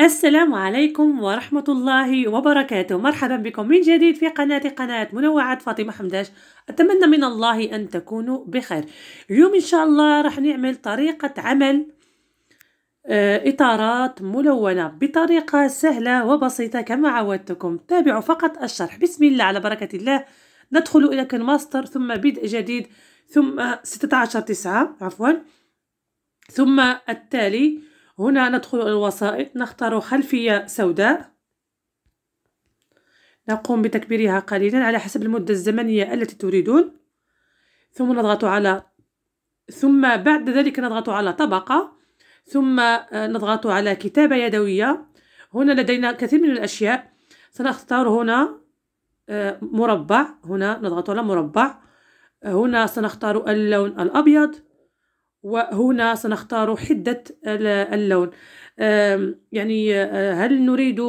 السلام عليكم ورحمة الله وبركاته مرحبا بكم من جديد في قناة قناة منوعات فاطمة حمداش أتمنى من الله أن تكونوا بخير اليوم إن شاء الله راح نعمل طريقة عمل آه، إطارات ملونة بطريقة سهلة وبسيطة كما عودتكم تابعوا فقط الشرح بسم الله على بركة الله ندخل إلى كنماستر ثم بدء جديد ثم 16 تسعة عفوا ثم التالي هنا ندخل إلى الوسائط نختار خلفية سوداء نقوم بتكبيرها قليلا على حسب المدة الزمنية التي تريدون ثم نضغط على ثم بعد ذلك نضغط على طبقة ثم آه، نضغط على كتابة يدوية هنا لدينا كثير من الأشياء سنختار هنا آه، مربع هنا نضغط على مربع هنا سنختار اللون الأبيض وهنا سنختار حدة اللون يعني آه، هل نريد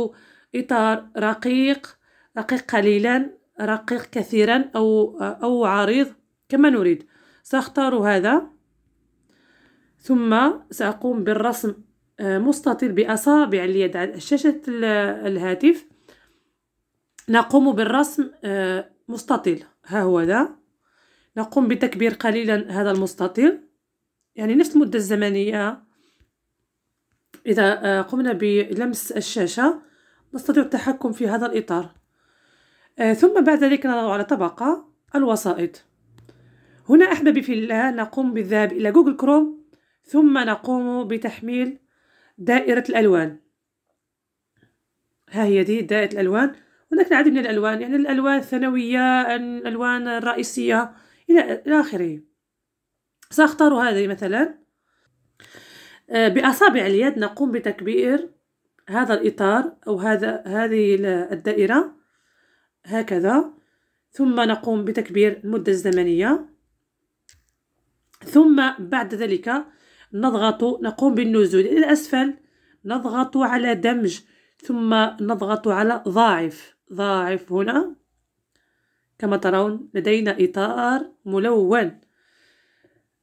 إطار رقيق رقيق قليلا رقيق كثيرا أو, أو عريض كما نريد سأختار هذا ثم سأقوم بالرسم آه، مستطيل بأصابع اليد على شاشة الهاتف نقوم بالرسم آه، مستطيل ها هو ذا نقوم بتكبير قليلا هذا المستطيل يعني نفس المدة الزمنية إذا آه، قمنا بلمس الشاشة نستطيع التحكم في هذا الإطار آه، ثم بعد ذلك نضع على طبقة الوسائط هنا أحبابي في الله نقوم بالذهاب إلى جوجل كروم ثم نقوم بتحميل دائرة الألوان ها هي دي دائرة الألوان هناك العديد من الألوان يعني الألوان الثانوية الألوان الرئيسية إلى آخره سأختار هذه مثلا آه، بأصابع اليد نقوم بتكبير هذا الإطار أو هذا هذه الدائرة هكذا ثم نقوم بتكبير المدة الزمنية ثم بعد ذلك نضغط نقوم بالنزول إلى الأسفل نضغط على دمج ثم نضغط على ضاعف ضاعف هنا كما ترون لدينا إطار ملون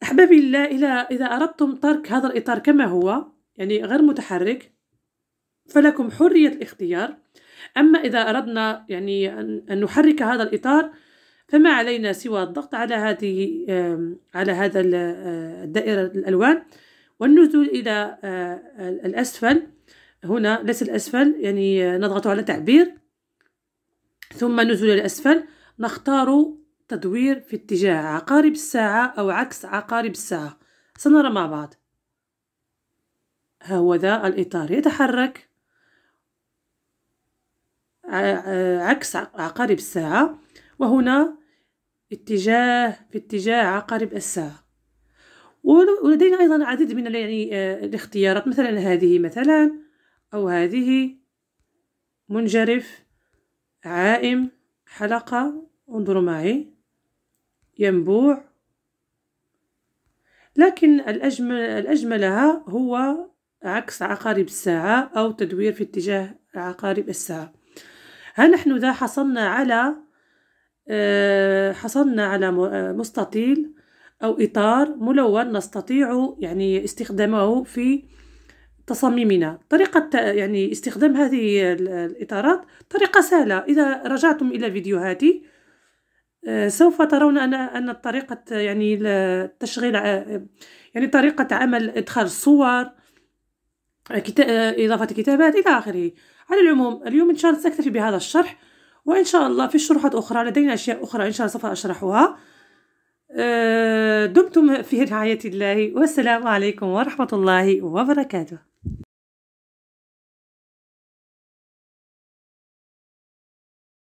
أحبابي الله إلى إذا أردتم ترك هذا الإطار كما هو يعني غير متحرك فلكم حرية الاختيار أما إذا أردنا يعني أن نحرك هذا الإطار فما علينا سوى الضغط على هذه على هذا الدائرة آه، الألوان والنزول إلى آه، الأسفل هنا ليس الأسفل يعني نضغط على تعبير ثم نزول الأسفل نختار تدوير في اتجاه عقارب الساعة أو عكس عقارب الساعة سنرى مع بعض هوذا الإطار يتحرك عكس عقارب الساعة وهنا اتجاه في اتجاه عقارب الساعة ولدينا أيضا عدد من يعني آه، الاختيارات مثلا هذه مثلا أو هذه منجرف عائم حلقة انظروا معي ينبوع لكن الأجمل, الأجملها هو عكس عقارب الساعة أو تدوير في اتجاه عقارب الساعة ها نحن ذا حصلنا على آه، حصلنا على آه، مستطيل أو إطار ملون نستطيع يعني استخدامه في تصاميمنا طريقة يعني استخدام هذه الإطارات طريقة سهلة إذا رجعتم إلى فيديوهاتي آه، سوف ترون أن أن طريقة يعني التشغيل آه، يعني طريقة عمل إدخال الصور آه، إضافة كتابات إلى آخره على العموم اليوم إن شاء الله سأكتفي بهذا الشرح وإن شاء الله في شروحات أخرى لدينا أشياء أخرى إن شاء الله سوف أشرحها دمتم في رعاية الله والسلام عليكم ورحمة الله وبركاته